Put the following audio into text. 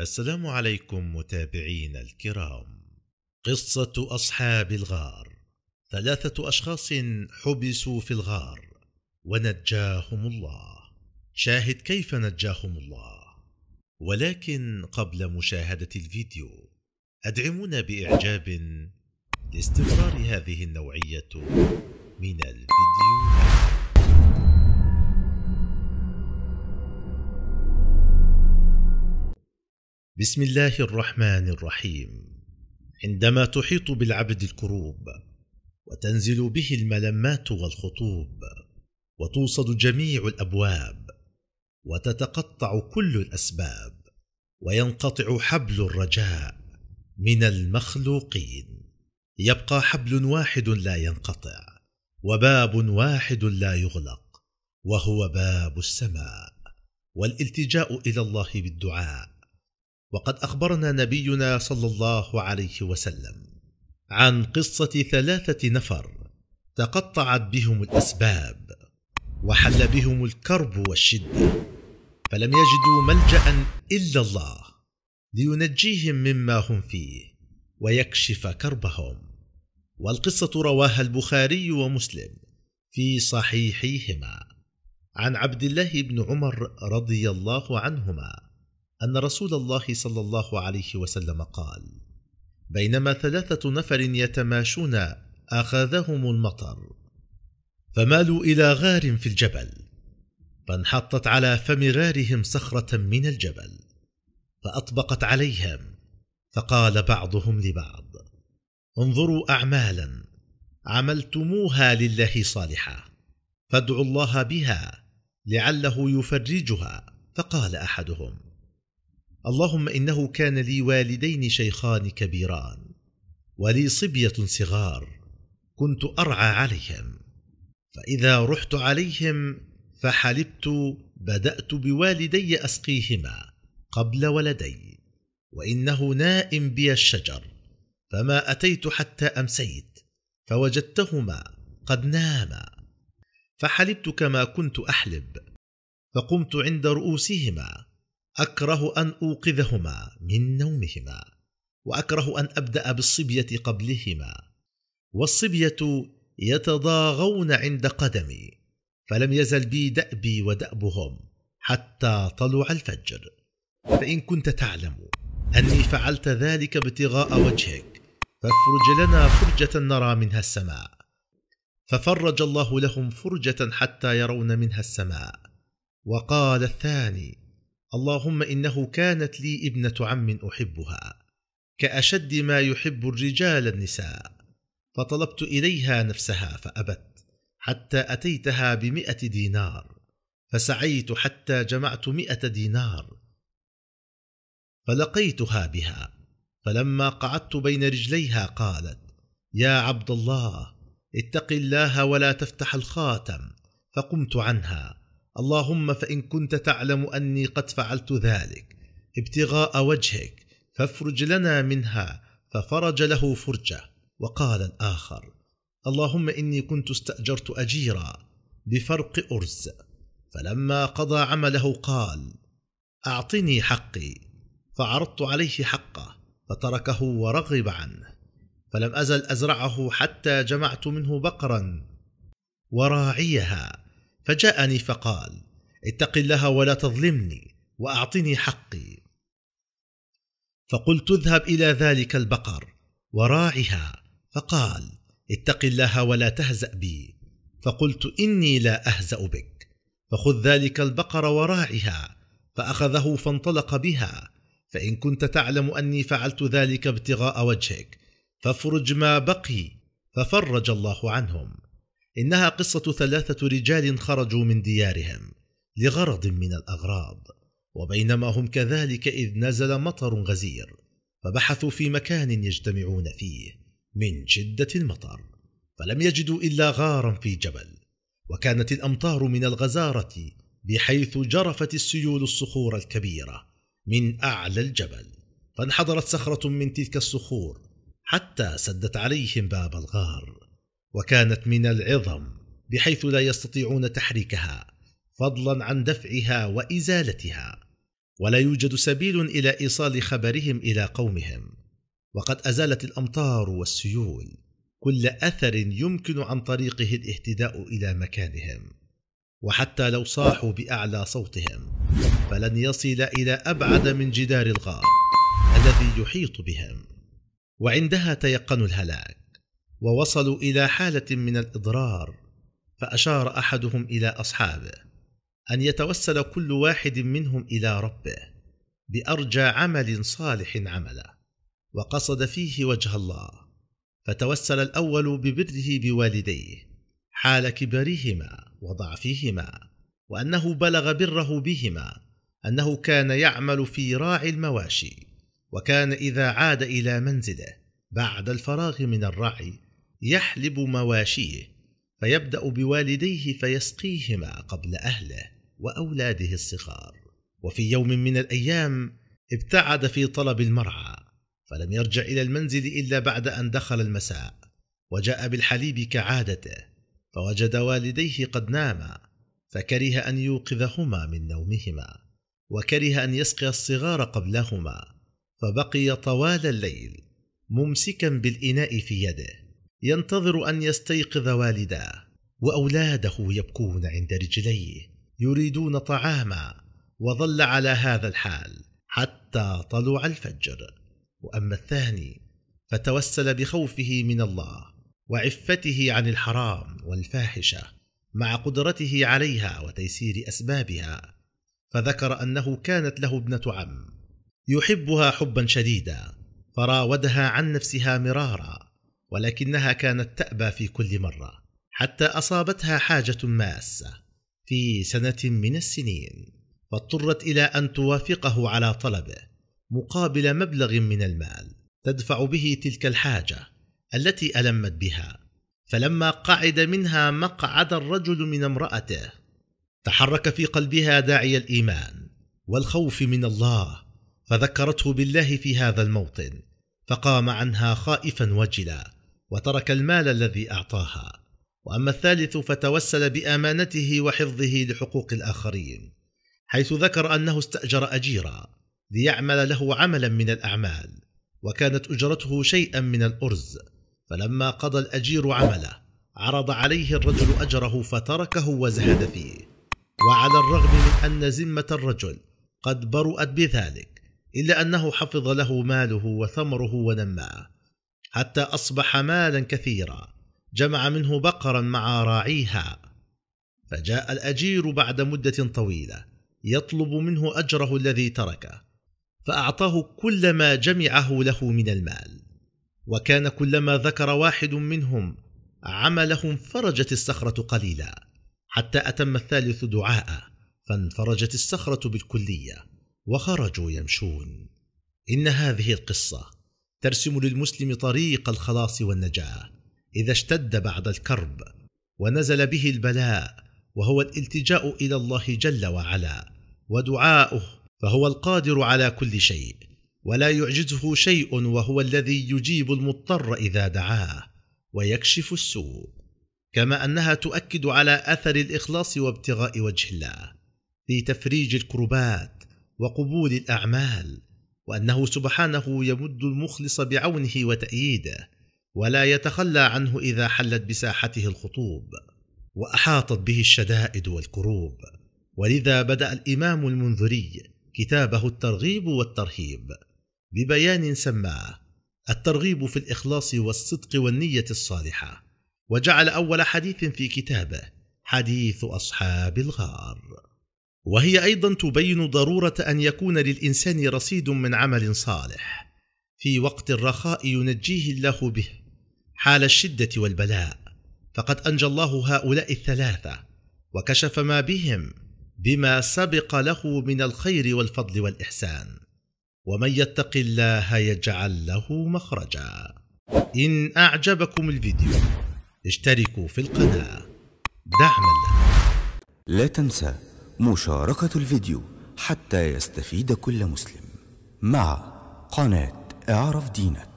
السلام عليكم متابعينا الكرام قصة أصحاب الغار ثلاثة أشخاص حبسوا في الغار ونجاهم الله شاهد كيف نجاهم الله ولكن قبل مشاهدة الفيديو أدعمونا بإعجاب لاستمرار هذه النوعية من الفيديوهات بسم الله الرحمن الرحيم عندما تحيط بالعبد الكروب وتنزل به الملمات والخطوب وتوصد جميع الابواب وتتقطع كل الاسباب وينقطع حبل الرجاء من المخلوقين يبقى حبل واحد لا ينقطع وباب واحد لا يغلق وهو باب السماء والالتجاء الى الله بالدعاء وقد أخبرنا نبينا صلى الله عليه وسلم عن قصة ثلاثة نفر تقطعت بهم الأسباب وحل بهم الكرب والشدة فلم يجدوا ملجأ إلا الله لينجيهم مما هم فيه ويكشف كربهم والقصة رواها البخاري ومسلم في صحيحيهما عن عبد الله بن عمر رضي الله عنهما ان رسول الله صلى الله عليه وسلم قال بينما ثلاثه نفر يتماشون اخذهم المطر فمالوا الى غار في الجبل فانحطت على فم غارهم صخره من الجبل فاطبقت عليهم فقال بعضهم لبعض انظروا اعمالا عملتموها لله صالحه فادعوا الله بها لعله يفرجها فقال احدهم اللهم انه كان لي والدين شيخان كبيران ولي صبيه صغار كنت ارعى عليهم فاذا رحت عليهم فحلبت بدات بوالدي اسقيهما قبل ولدي وانه نائم بي الشجر فما اتيت حتى امسيت فوجدتهما قد ناما فحلبت كما كنت احلب فقمت عند رؤوسهما اكره ان اوقظهما من نومهما واكره ان ابدا بالصبيه قبلهما والصبيه يتضاغون عند قدمي فلم يزل بي دأبي ودأبهم حتى طلع الفجر فإن كنت تعلم أني فعلت ذلك ابتغاء وجهك فافرج لنا فرجة نرى منها السماء ففرج الله لهم فرجة حتى يرون منها السماء وقال الثاني اللهم انه كانت لي ابنه عم احبها كاشد ما يحب الرجال النساء فطلبت اليها نفسها فابت حتى اتيتها بمئه دينار فسعيت حتى جمعت مئه دينار فلقيتها بها فلما قعدت بين رجليها قالت يا عبد الله اتق الله ولا تفتح الخاتم فقمت عنها اللهم فان كنت تعلم اني قد فعلت ذلك ابتغاء وجهك فافرج لنا منها ففرج له فرجه وقال الاخر اللهم اني كنت استاجرت اجيرا بفرق ارز فلما قضى عمله قال اعطني حقي فعرضت عليه حقه فتركه ورغب عنه فلم ازل ازرعه حتى جمعت منه بقرا وراعيها فجاءني فقال اتق الله ولا تظلمني واعطني حقي فقلت اذهب الى ذلك البقر وراعها فقال اتق الله ولا تهزا بي فقلت اني لا اهزا بك فخذ ذلك البقر وراعها فاخذه فانطلق بها فان كنت تعلم اني فعلت ذلك ابتغاء وجهك فافرج ما بقي ففرج الله عنهم إنها قصة ثلاثة رجال خرجوا من ديارهم لغرض من الأغراض وبينما هم كذلك إذ نزل مطر غزير فبحثوا في مكان يجتمعون فيه من شدة المطر فلم يجدوا إلا غارا في جبل وكانت الأمطار من الغزارة بحيث جرفت السيول الصخور الكبيرة من أعلى الجبل فانحدرت صخرة من تلك الصخور حتى سدت عليهم باب الغار وكانت من العظم بحيث لا يستطيعون تحريكها فضلا عن دفعها وازالتها ولا يوجد سبيل الى ايصال خبرهم الى قومهم وقد ازالت الامطار والسيول كل اثر يمكن عن طريقه الاهتداء الى مكانهم وحتى لو صاحوا باعلى صوتهم فلن يصل الى ابعد من جدار الغار الذي يحيط بهم وعندها تيقنوا الهلاك ووصلوا الى حاله من الاضرار فاشار احدهم الى اصحابه ان يتوسل كل واحد منهم الى ربه بارجى عمل صالح عمله وقصد فيه وجه الله فتوسل الاول ببره بوالديه حال كبرهما وضعفهما وانه بلغ بره بهما انه كان يعمل في راعي المواشي وكان اذا عاد الى منزله بعد الفراغ من الرعي يحلب مواشيه فيبدا بوالديه فيسقيهما قبل اهله واولاده الصغار وفي يوم من الايام ابتعد في طلب المرعى فلم يرجع الى المنزل الا بعد ان دخل المساء وجاء بالحليب كعادته فوجد والديه قد ناما فكره ان يوقظهما من نومهما وكره ان يسقي الصغار قبلهما فبقي طوال الليل ممسكا بالاناء في يده ينتظر أن يستيقظ والداه وأولاده يبكون عند رجليه يريدون طعاما وظل على هذا الحال حتى طلوع الفجر وأما الثاني فتوسل بخوفه من الله وعفته عن الحرام والفاحشة مع قدرته عليها وتيسير أسبابها فذكر أنه كانت له ابنة عم يحبها حبا شديدا فراودها عن نفسها مرارا ولكنها كانت تأبى في كل مرة حتى أصابتها حاجة ماسة في سنة من السنين فاضطرت إلى أن توافقه على طلبه مقابل مبلغ من المال تدفع به تلك الحاجة التي ألمت بها فلما قعد منها مقعد الرجل من امرأته تحرك في قلبها داعي الإيمان والخوف من الله فذكرته بالله في هذا الموطن فقام عنها خائفا وجلا وترك المال الذي اعطاها واما الثالث فتوسل بامانته وحفظه لحقوق الاخرين حيث ذكر انه استاجر اجيرا ليعمل له عملا من الاعمال وكانت اجرته شيئا من الارز فلما قضى الاجير عمله عرض عليه الرجل اجره فتركه وزهد فيه وعلى الرغم من ان ذمه الرجل قد برؤت بذلك الا انه حفظ له ماله وثمره ونماه حتى اصبح مالا كثيرا جمع منه بقرا مع راعيها فجاء الاجير بعد مده طويله يطلب منه اجره الذي تركه فاعطاه كل ما جمعه له من المال وكان كلما ذكر واحد منهم عمله انفرجت الصخره قليلا حتى اتم الثالث دعاءه فانفرجت الصخره بالكليه وخرجوا يمشون ان هذه القصه ترسم للمسلم طريق الخلاص والنجاه اذا اشتد بعد الكرب ونزل به البلاء وهو الالتجاء الى الله جل وعلا ودعاؤه فهو القادر على كل شيء ولا يعجزه شيء وهو الذي يجيب المضطر اذا دعاه ويكشف السوء كما انها تؤكد على اثر الاخلاص وابتغاء وجه الله في تفريج الكربات وقبول الاعمال وانه سبحانه يمد المخلص بعونه وتاييده ولا يتخلى عنه اذا حلت بساحته الخطوب واحاطت به الشدائد والكروب ولذا بدا الامام المنذري كتابه الترغيب والترهيب ببيان سماه الترغيب في الاخلاص والصدق والنيه الصالحه وجعل اول حديث في كتابه حديث اصحاب الغار وهي ايضا تبين ضروره ان يكون للانسان رصيد من عمل صالح في وقت الرخاء ينجيه الله به حال الشده والبلاء فقد انجى الله هؤلاء الثلاثه وكشف ما بهم بما سبق له من الخير والفضل والاحسان ومن يتق الله يجعل له مخرجا ان اعجبكم الفيديو اشتركوا في القناه دعما لنا لا تنسى مشاركة الفيديو حتى يستفيد كل مسلم مع قناة اعرف دينك